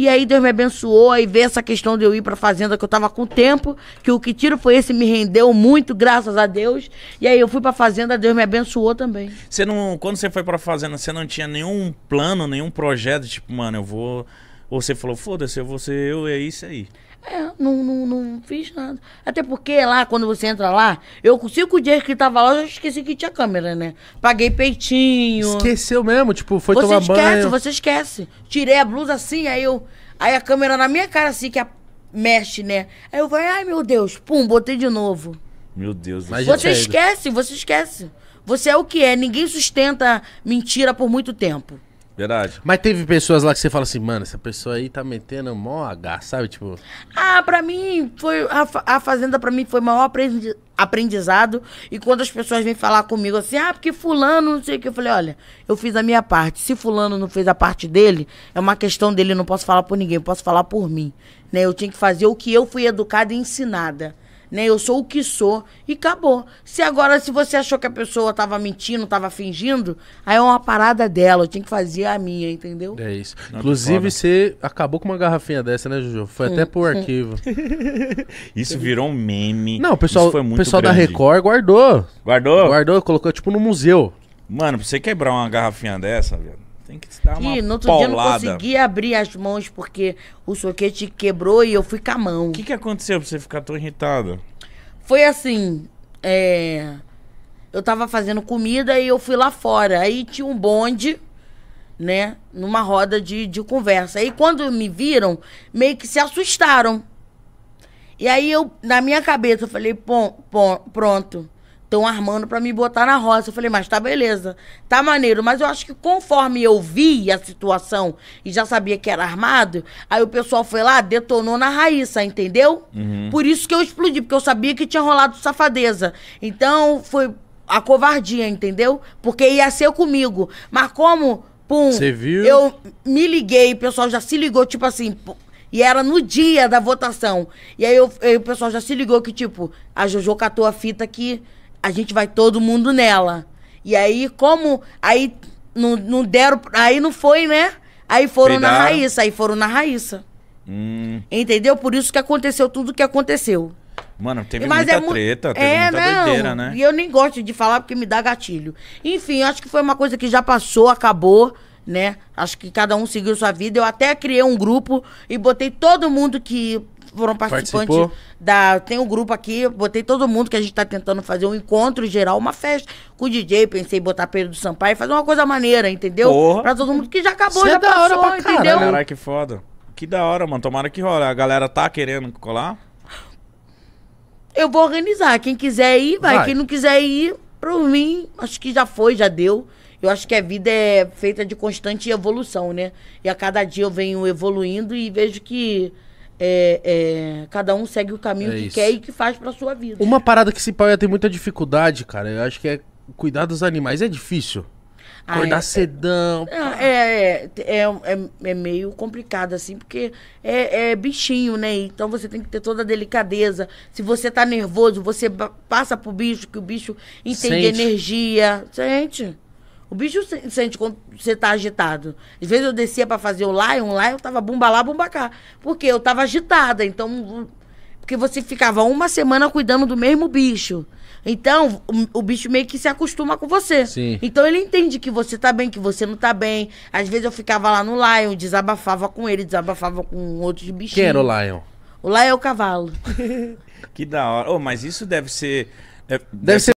E aí Deus me abençoou, e veio essa questão de eu ir para fazenda, que eu tava com tempo, que o que tiro foi esse, me rendeu muito, graças a Deus. E aí eu fui para fazenda, Deus me abençoou também. Você não, quando você foi para fazenda, você não tinha nenhum plano, nenhum projeto, tipo, mano, eu vou ou você falou, foda-se, eu vou ser eu, é isso aí. É, não, não, não fiz nada. Até porque lá, quando você entra lá, eu com cinco dias que tava lá, eu esqueci que tinha câmera, né? Paguei peitinho. Esqueceu mesmo? Tipo, foi você tomar esquece, banho? Você esquece, você esquece. Tirei a blusa assim, aí eu... Aí a câmera na minha cara assim, que a... mexe, né? Aí eu falei, ai meu Deus, pum, botei de novo. Meu Deus. Mas você esquece, você esquece. Você é o que é, ninguém sustenta mentira por muito tempo. Verdade. Mas teve pessoas lá que você fala assim, mano, essa pessoa aí tá metendo mó H, sabe? Tipo. Ah, pra mim, foi. A, a Fazenda, pra mim, foi o maior aprendizado. E quando as pessoas vêm falar comigo assim, ah, porque Fulano, não sei o que, eu falei, olha, eu fiz a minha parte. Se Fulano não fez a parte dele, é uma questão dele, eu não posso falar por ninguém, eu posso falar por mim. Né? Eu tinha que fazer o que eu fui educada e ensinada né? Eu sou o que sou e acabou. Se agora, se você achou que a pessoa tava mentindo, tava fingindo, aí é uma parada dela, eu tinha que fazer a minha, entendeu? É isso. Não, Inclusive, você acabou com uma garrafinha dessa, né, Juju? Foi hum, até pro arquivo. isso virou um meme. Não, o pessoal, o pessoal grande. da Record guardou. Guardou? Guardou, colocou tipo no museu. Mano, pra você quebrar uma garrafinha dessa, velho. Tem que estar uma e no outro paulada. dia eu não consegui abrir as mãos porque o soquete quebrou e eu fui com a mão. O que, que aconteceu pra você ficar tão irritada? Foi assim, é... Eu tava fazendo comida e eu fui lá fora. Aí tinha um bonde, né? Numa roda de, de conversa. Aí quando me viram, meio que se assustaram. E aí eu, na minha cabeça, eu falei, pronto. Estão armando para me botar na roça. Eu falei, mas tá beleza, tá maneiro. Mas eu acho que conforme eu vi a situação e já sabia que era armado, aí o pessoal foi lá, detonou na raiz entendeu? Uhum. Por isso que eu explodi, porque eu sabia que tinha rolado safadeza. Então foi a covardia, entendeu? Porque ia ser comigo. Mas como, pum, Você viu? eu me liguei, o pessoal já se ligou, tipo assim. E era no dia da votação. E aí, eu, aí o pessoal já se ligou que, tipo, a Jojo catou a fita que a gente vai todo mundo nela. E aí, como. Aí não, não deram. Aí não foi, né? Aí foram na Raíssa, aí foram na Raíssa. Hum. Entendeu? Por isso que aconteceu tudo o que aconteceu. Mano, teve Mas muita é treta, teve é, muita não, doideira, né? E eu nem gosto de falar porque me dá gatilho. Enfim, acho que foi uma coisa que já passou, acabou, né? Acho que cada um seguiu sua vida. Eu até criei um grupo e botei todo mundo que foram participantes Participou. da. Tem um grupo aqui, botei todo mundo que a gente tá tentando fazer um encontro geral, uma festa com o DJ. Pensei em botar Pedro do Sampaio, fazer uma coisa maneira, entendeu? Porra. Pra todo mundo que já acabou, já é da passou, hora pra entendeu? Caralho, que foda. Que da hora, mano. Tomara que rola. A galera tá querendo colar? Eu vou organizar. Quem quiser ir, vai. Vai. Quem não quiser ir, pra mim, acho que já foi, já deu. Eu acho que a vida é feita de constante evolução, né? E a cada dia eu venho evoluindo e vejo que é, é, cada um segue o caminho é que isso. quer e que faz pra sua vida. Uma parada que se pai tem muita dificuldade, cara, eu acho que é cuidar dos animais. É difícil. Ah, Acordar ah, cedão. É, é, é, é, é, meio complicado, assim, porque é, é, bichinho, né? Então você tem que ter toda a delicadeza. Se você tá nervoso, você passa pro bicho, que o bicho entende energia. Sente. O bicho sente quando você tá agitado. Às vezes eu descia para fazer o lá, um lá, eu tava bumba lá, bumba cá. Porque eu tava agitada, então. Porque você ficava uma semana cuidando do mesmo bicho. Então, o, o, bicho meio que se acostuma com você. Sim. Então ele entende que você tá bem, que você não tá bem. Às vezes eu ficava lá no Lion, desabafava com ele, desabafava com outros bichinhos. Quem era o Lion? O Lion é o cavalo. que da hora. Oh, mas isso deve ser. É, deve, deve ser